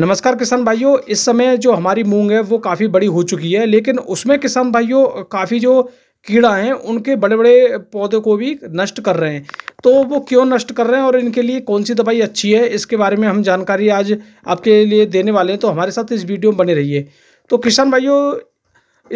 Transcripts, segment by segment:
नमस्कार किसान भाइयों इस समय जो हमारी मूंग है वो काफ़ी बड़ी हो चुकी है लेकिन उसमें किसान भाइयों काफ़ी जो कीड़ा हैं उनके बड़े बड़े पौधे को भी नष्ट कर रहे हैं तो वो क्यों नष्ट कर रहे हैं और इनके लिए कौन सी दवाई अच्छी है इसके बारे में हम जानकारी आज आपके लिए देने वाले हैं तो हमारे साथ इस वीडियो में बने रहिए तो किसान भाइयों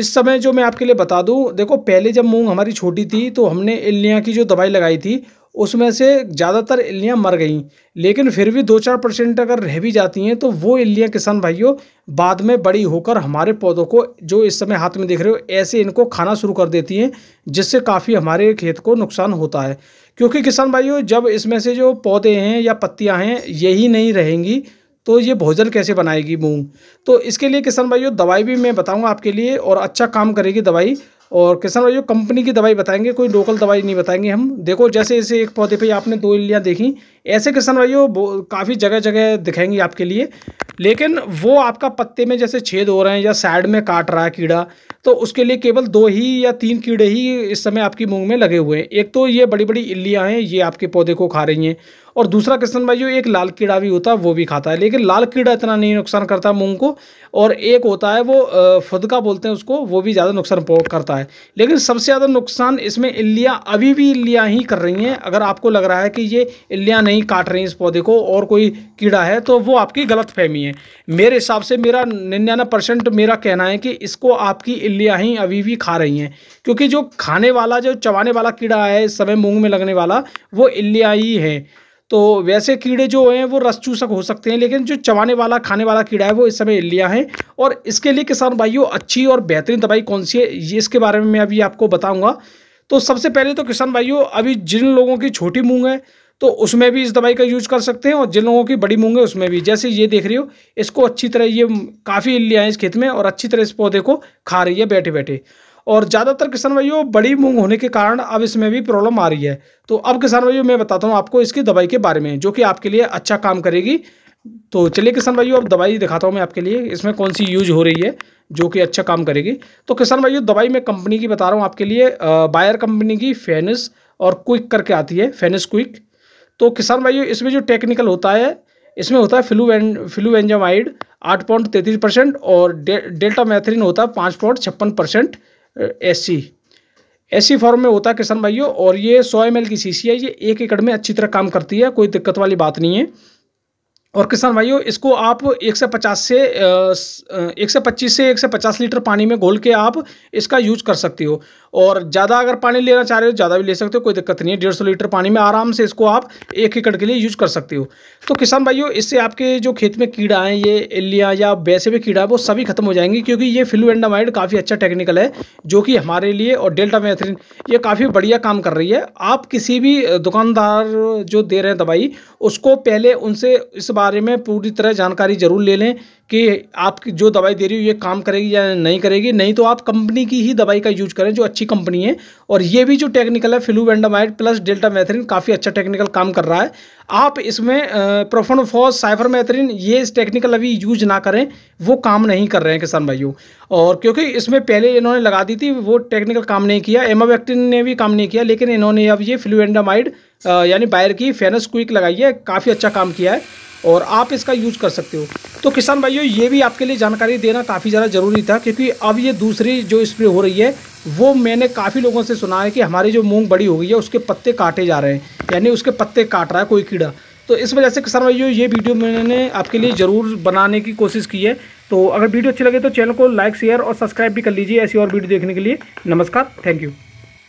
इस समय जो मैं आपके लिए बता दूं देखो पहले जब मूंग हमारी छोटी थी तो हमने इलिया की जो दवाई लगाई थी उसमें से ज़्यादातर इल्लियाँ मर गई लेकिन फिर भी दो चार परसेंट अगर रह भी जाती हैं तो वो इल्लियाँ किसान भाइयों बाद में बड़ी होकर हमारे पौधों को जो इस समय हाथ में देख रहे हो ऐसे इनको खाना शुरू कर देती हैं जिससे काफ़ी हमारे खेत को नुकसान होता है क्योंकि किसान भाइयों जब इसमें से जो पौधे हैं या पत्तियाँ हैं यही नहीं रहेंगी तो ये भोजन कैसे बनाएगी मूंग तो इसके लिए किसान भाइयों दवाई भी मैं बताऊंगा आपके लिए और अच्छा काम करेगी दवाई और किसान भाई कंपनी की दवाई बताएंगे कोई लोकल दवाई नहीं बताएंगे हम देखो जैसे जैसे एक पौधे पे आपने दो इलियाँ देखी ऐसे किसान भाइयों काफ़ी जगह जगह दिखाएंगे आपके लिए लेकिन वो आपका पत्ते में जैसे छेद हो रहे हैं या साइड में काट रहा है कीड़ा तो उसके लिए केवल दो ही या तीन कीड़े ही इस समय आपकी मूंग में लगे हुए हैं एक तो ये बड़ी बड़ी इल्लियाँ हैं ये आपके पौधे को खा रही हैं और दूसरा किसान भाई जो एक लाल कीड़ा भी होता है वो भी खाता है लेकिन लाल कीड़ा इतना नहीं नुकसान करता मूंग को और एक होता है वो फुदका बोलते हैं उसको वो भी ज़्यादा नुकसान करता है लेकिन सबसे ज़्यादा नुकसान इसमें इल्लियाँ अभी भी इल्लियाँ ही कर रही हैं अगर आपको लग रहा है कि ये इल्लियाँ नहीं काट रही इस पौधे को और कोई कीड़ा है तो वो आपकी गलत फहमी है मेरे हिसाब से मेरा निन्यानवे मेरा कहना है कि इसको आपकी बिल्लियाँ ही अभी भी खा रही हैं क्योंकि जो खाने वाला जो चबाने वाला कीड़ा है इस समय मूंग में लगने वाला वो इल्लियाँ ही है तो वैसे कीड़े जो हैं वो रस चूसक हो सकते हैं लेकिन जो चबाने वाला खाने वाला कीड़ा है वो इस समय इल्लियाँ हैं और इसके लिए किसान भाइयों अच्छी और बेहतरीन दवाई कौन सी है इसके बारे में मैं अभी आपको बताऊँगा तो सबसे पहले तो किसान भाइयों अभी जिन लोगों की छोटी मूँग है तो उसमें भी इस दवाई का यूज कर सकते हैं और जिन लोगों की बड़ी मूंग है उसमें भी जैसे ये देख रही हो इसको अच्छी तरह ये काफ़ी इल्लियाँ हैं इस खेत में और अच्छी तरह इस पौधे को खा रही है बैठे बैठे और ज़्यादातर किसान भाइयों बड़ी मूंग होने के कारण अब इसमें भी प्रॉब्लम आ रही है तो अब किसान भाइयों मैं बताता हूँ आपको इसकी दवाई के बारे में जो कि आपके लिए अच्छा काम करेगी तो चलिए किसान भाइयों अब दवाई दिखाता हूँ मैं आपके लिए इसमें कौन सी यूज हो रही है जो कि अच्छा काम करेगी तो किसान भाइयों दवाई मैं कंपनी की बता रहा हूँ आपके लिए बायर कंपनी की फेनिस और क्विक करके आती है फेनिस क्विक तो किसान भाइयों इसमें जो टेक्निकल होता है इसमें होता है फ्लूवें फ्लूवेंजामाइड आठ पॉइंट तैंतीस परसेंट और डे, डेल्टा मैथरीन होता है पाँच पॉइंट छप्पन परसेंट ए सी फॉर्म में होता है किसान भाइयों और ये सौ एम की सी है ये एक एकड़ में अच्छी तरह काम करती है कोई दिक्कत वाली बात नहीं है और किसान भाइयों इसको आप एक से पचास से एक से पच्चीस से एक से पचास लीटर पानी में घोल के आप इसका यूज कर सकते हो और ज़्यादा अगर पानी लेना चाह रहे हो ज़्यादा भी ले सकते हो कोई दिक्कत नहीं है डेढ़ सौ लीटर पानी में आराम से इसको आप एक एकड़ के लिए यूज कर सकते हो तो किसान भाइयों इससे आपके जो खेत में कीड़ा है ये इल्लियाँ या वैसे भी कीड़ा है वो सभी खत्म हो जाएंगे क्योंकि ये फ्लूएंडामाइड काफ़ी अच्छा टेक्निकल है जो कि हमारे लिए और डेल्टा मैथरीन ये काफ़ी बढ़िया काम कर रही है आप किसी भी दुकानदार जो दे रहे हैं दवाई उसको पहले उनसे इस बारे में पूरी तरह जानकारी ज़रूर ले लें कि आपकी जो दवाई दे रही हो ये काम करेगी या नहीं करेगी नहीं तो आप कंपनी की ही दवाई का यूज करें जो अच्छी कंपनी है और ये भी जो टेक्निकल है फिलूवेंडामाइड प्लस डेल्टा मैथरीन काफ़ी अच्छा टेक्निकल काम कर रहा है आप इसमें प्रोफोनफॉस साइफर मैथरीन ये टेक्निकल अभी यूज ना करें वो काम नहीं कर रहे हैं किसान भाइयों और क्योंकि इसमें पहले इन्होंने लगा दी थी वो टेक्निकल काम नहीं किया एमोवैक्टिन ने भी काम नहीं किया लेकिन इन्होंने अब ये फ्लूएंडामाइड यानी बायर की फेनस क्विक लगाई है काफ़ी अच्छा काम किया है और आप इसका यूज कर सकते हो तो किसान भाइयों ये भी आपके लिए जानकारी देना काफ़ी ज़्यादा ज़रूरी था क्योंकि अब ये दूसरी जो स्प्रे हो रही है वो मैंने काफ़ी लोगों से सुना है कि हमारी जो मूंग बड़ी हो गई है उसके पत्ते काटे जा रहे हैं यानी उसके पत्ते काट रहा है कोई कीड़ा तो इस वजह से किसान भाइयों ये वीडियो मैंने आपके लिए ज़रूर बनाने की कोशिश की है तो अगर वीडियो अच्छी लगे तो चैनल को लाइक शेयर और सब्सक्राइब भी कर लीजिए ऐसी और वीडियो देखने के लिए नमस्कार थैंक यू